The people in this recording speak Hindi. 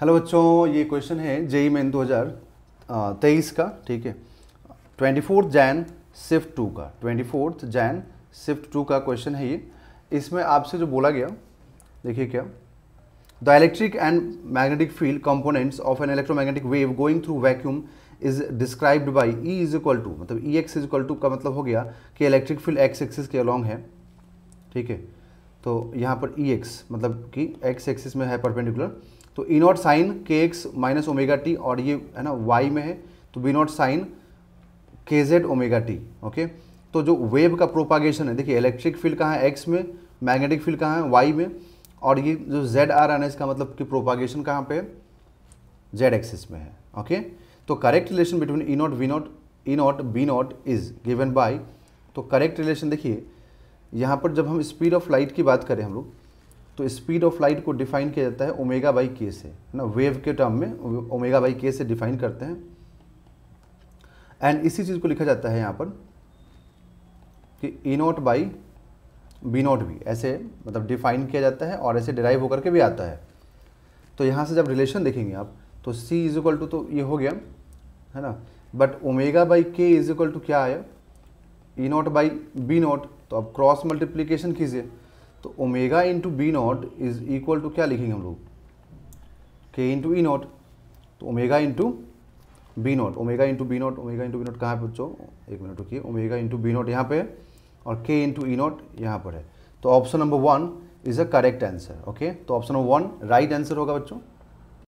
हेलो बच्चों ये क्वेश्चन है जेई मेन 2023 का ठीक है twenty fourth Jan shift two का twenty fourth Jan shift two का क्वेश्चन है ये इसमें आपसे जो बोला गया देखिए क्या the electric and magnetic field components of an electromagnetic wave going through vacuum is described by E is equal to मतलब E X is equal to का मतलब हो गया कि इलेक्ट्रिक फील्ड एक्स एक्सिस के अलॉन्ग है ठीक है तो यहाँ पर ई e एक्स मतलब कि एक्स एक्सिस में है परपेंडिकुलर तो E not sine K X minus omega T और ये है ना वाई में है तो B not sine K Z omega T okay तो जो वेव का प्रोपागेशन है देखिए इलेक्ट्रिक फील्ड कहाँ है एक्स में मैग्नेटिक फील्ड कहाँ है वाई में और ये जो जेड आर एन है इसका मतलब कि प्रोपागेशन कहाँ पे है जेड एक्सिस में है ओके तो correct relation between E not V not E not B not is given by तो करेक्ट रिलेशन देखिए यहाँ पर जब हम स्पीड ऑफ लाइट की बात करें हम लोग तो स्पीड ऑफ लाइट को डिफाइन किया जाता है ओमेगा बाई के से है ना वेव के टर्म में ओमेगा बाई के से डिफाइन करते हैं एंड इसी चीज़ को लिखा जाता है यहां पर कि E not by B not भी ऐसे मतलब डिफाइन किया जाता है और ऐसे डिराइव होकर के भी आता है तो यहां से जब रिलेशन देखेंगे आप तो सी इज इक्वल टू तो ये हो गया है ना but omega by K is equal to क्या है E not by B not तो अब क्रॉस मल्टीप्लीकेशन कीजिए तो omega into B not is equal to क्या लिखेंगे हम लोग के इंटू ई नॉट तो omega into B not omega into B not omega into B not कहाँ पे बच्चों एक मिनट रुकिए ओमेगा इंटू बी नॉट यहाँ पे है और के इंटू ई नॉट यहाँ पर है तो option number one is a correct answer okay तो option number one right answer होगा बच्चों